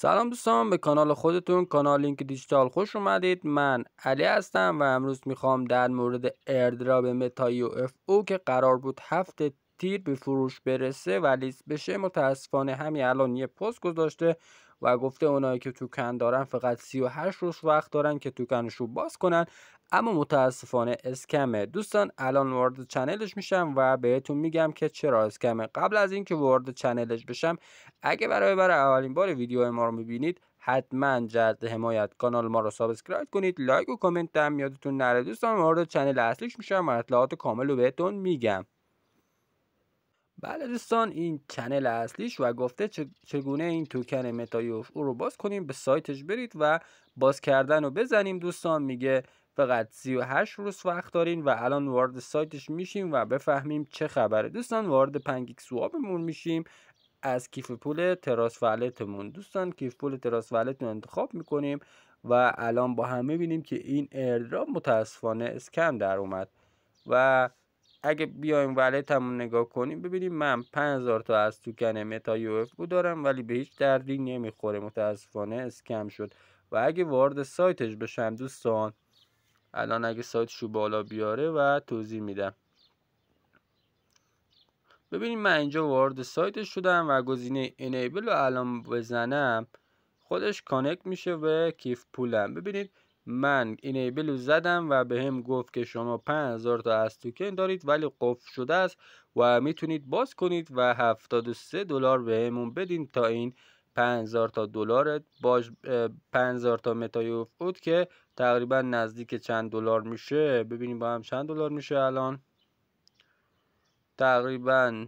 سلام دوستان به کانال خودتون کانال لینک دیجیتال خوش اومدید من علی هستم و امروز میخوام در مورد ایردراب متایو و اف او که قرار بود هفته تیر به فروش برسه و لیست بشه متاسفانه همین الان یه پست گذاشته و گفته اونایی که توکن دارن فقط 38 روز وقت دارن که توکنشو باز کنن اما متاسفانه اسکمه دوستان الان وارد چنلش میشم و بهتون میگم که چرا اسکمه قبل از اینکه وارد چنلش بشم اگه برای برای اولین بار ویدیو ما رو میبینید حتما جد حمایت کانال ما رو سابسکرایب کنید لایک و کامنت هم یادتون نره دوستان وارد چنل اصلیش میشم و اطلاعات کامل رو بهتون میگم بله دوستان این چنل اصلیش و گفته چگونه این توکن متایوف او رو باز کنیم به سایتش برید و باز کردن رو بزنیم دوستان میگه فقط 38 روز وقت دارین و الان وارد سایتش میشیم و بفهمیم چه خبره دوستان وارد پنگیک سوابمون میشیم از کیف پول تراس ولتمون دوستان کیف پول تراس رو انتخاب میکنیم و الان با هم میبینیم که این ایردراپ متاسفانه اسکم در اومد و اگه بیایم ولت هم نگاه کنیم ببینیم من 5000 تا از توکن متا یو اف دارم ولی به هیچ دردی نمیخوره متاسفانه اسکم شد و اگه وارد سایتش بشم دوستان الان اگه سایتشو بالا بیاره و توضیح میدم ببینیم من اینجا وارد سایتش شدم و گزینه انیبل رو الان بزنم خودش کانکت میشه به کیف پولم ببینید من اینیبل زدم و به هم گفت که شما 5000 تا از توکن دارید ولی قفل شده است و میتونید باز کنید و 73 دلار بهمون بدین تا این 5000 تا دلار باج 5000 تا متایوف بود که تقریبا نزدیک چند دلار میشه ببینیم با هم چند دلار میشه الان تقریبا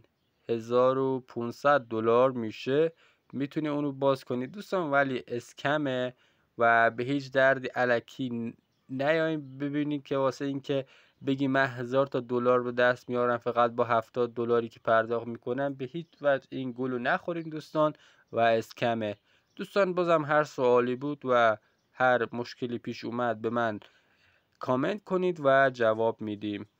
1500 دلار میشه میتونی اونو باز کنید دوستان ولی اسکمه و به هیچ دردی علکی نیایم ببینید که واسه اینکه بگی من هزار تا دلار به دست میارم فقط با هفتاد دلاری که پرداخت میکنم به هیچ وجه این گلو نخورین دوستان و اسکمه دوستان بازم هر سوالی بود و هر مشکلی پیش اومد به من کامنت کنید و جواب میدیم